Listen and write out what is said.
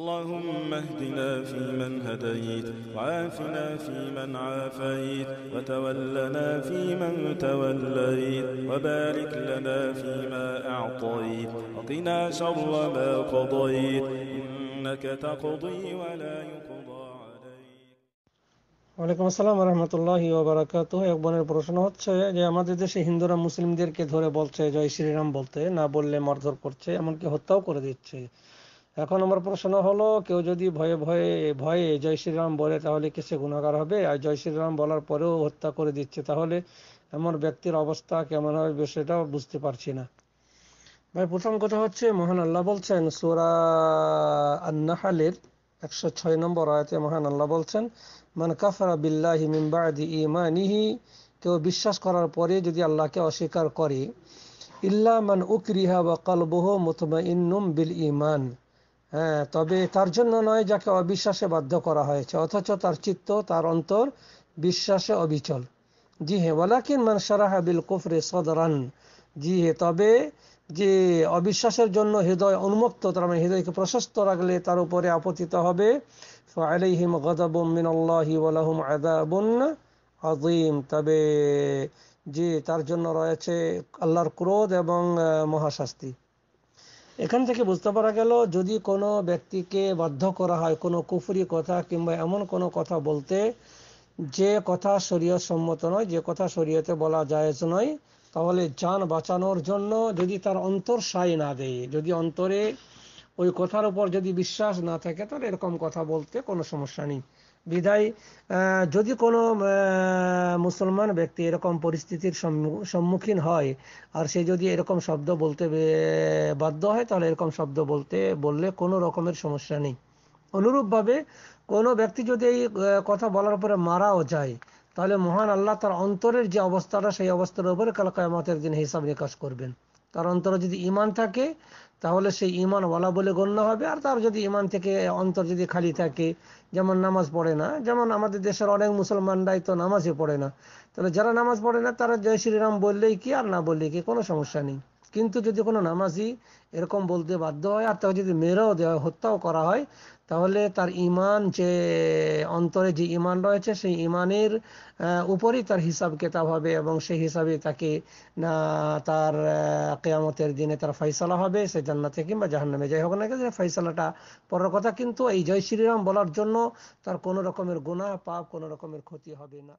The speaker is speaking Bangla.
اللهم اهدنا فيمن هديت وعافنا فيمن عافيت وتولنا فيمن توليت وبارك لنا فيما أعطيت وقنا شر ما قضيت إنك تقضي ولا يقضى ওয়ালাইকুম আসসালাম রহমতুল্লাহ ওবরাকাত এক বোনের প্রশ্ন হচ্ছে যে আমাদের দেশে হিন্দুরা মুসলিমদেরকে ধরে বলছে জয় শ্রীরাম বলতে না বললে মারধর করছে এমনকি হত্যাও করে দিচ্ছে এখন আমার প্রশ্ন হলো কেউ যদি ভয়ে ভয়ে ভয়ে জয় শ্রীরাম বলে তাহলে কিসে গুণাগার হবে আর জয় শ্রীরাম বলার পরেও হত্যা করে দিচ্ছে তাহলে এমন ব্যক্তির অবস্থা কেমন হবে বিষয়টাও বুঝতে পারছি না ভাই প্রথম কথা হচ্ছে মহান আল্লাহ বলছেন সোরা আন্নাহালের একশো ছয় নম্বর আয়তে মহান আল্লাহ বলছেন মান কাফারা বিল্লাহি মিম্বাদি ইমানিহি কেউ বিশ্বাস করার পরে যদি আল্লাহকে অস্বীকার করে ইল্লা মান উকরিহা বা কালবহ মোতমা ইন্নুম বিল ইমান হ্যাঁ তবে তার জন্য নয় যাকে অবিশ্বাসে বাধ্য করা হয়েছে অথচ তার চিত্ত তার অন্তর বিশ্বাসে অবিচল জি হ্যাঁ ওয়ালাকিন মানসারাহা বিল কুফরে সদরান জি হ্যাঁ তবে যে অবিশ্বাসের জন্য হৃদয় উন্মুক্ত তার মানে হৃদয়কে প্রশস্ত রাখলে তার উপরে আপতিত হবে আলাইহিম গদাবুম মিনাল্লাহি ওয়ালাহুম আদাবুন আজিম তবে জি তার জন্য রয়েছে আল্লাহর ক্রোধ এবং মহাশাস্তি এখান থেকে বুঝতে পারা গেল যদি কোনো ব্যক্তিকে বাধ্য করা হয় কোনো কুফুরি কথা কিংবা এমন কোনো কথা বলতে যে কথা শরীয়ত সম্মত নয় যে কথা শরীয়তে বলা জায়েজ নয় তাহলে যান বাঁচানোর জন্য যদি তার অন্তর সাই না দেয় যদি অন্তরে ওই কথার উপর যদি বিশ্বাস না থাকে তাহলে এরকম কথা বলতে কোনো সমস্যা নেই বিদায় যদি কোনো মুসলমান ব্যক্তি এরকম পরিস্থিতির সম্মুখীন হয় আর সে যদি এরকম শব্দ বলতে বাধ্য হয় তাহলে এরকম শব্দ বলতে বললে কোনো রকমের সমস্যা নেই অনুরূপভাবে কোনো ব্যক্তি যদি এই কথা বলার উপরে মারাও যায় তাহলে মহান আল্লাহ তার অন্তরের যে অবস্থাটা সেই অবস্থার উপরে কাল কায়ামতের দিন হিসাব নিকাশ করবেন তার অন্তরে যদি ইমান থাকে তাহলে সেই ইমান ওয়ালা বলে গণ্য হবে আর তার যদি ইমান থেকে অন্তর যদি খালি থাকে যেমন নামাজ পড়ে না যেমন আমাদের দেশের অনেক মুসলমানরাই তো নামাজই পড়ে না তাহলে যারা নামাজ পড়ে না তারা জয় শ্রীরাম বললেই কি আর না বললেই কি কোনো সমস্যা নেই কিন্তু যদি কোনো নামাজি এরকম বলতে বাধ্য হয় আর তাকে যদি মেরেও দেওয়া হয় হত্যাও করা হয় তাহলে তার ইমান যে অন্তরে যে ইমান রয়েছে সেই ইমানের উপরই তার হিসাব কেতাব হবে এবং সেই হিসাবে তাকে না তার কেয়ামতের দিনে তার ফয়সালা হবে সে জান্নাতে কিংবা জাহান্নামে যাই হোক না কেন ফয়সালাটা পরের কথা কিন্তু এই জয় শ্রীরাম বলার জন্য তার কোনো রকমের গুণা পাপ কোনো রকমের ক্ষতি হবে না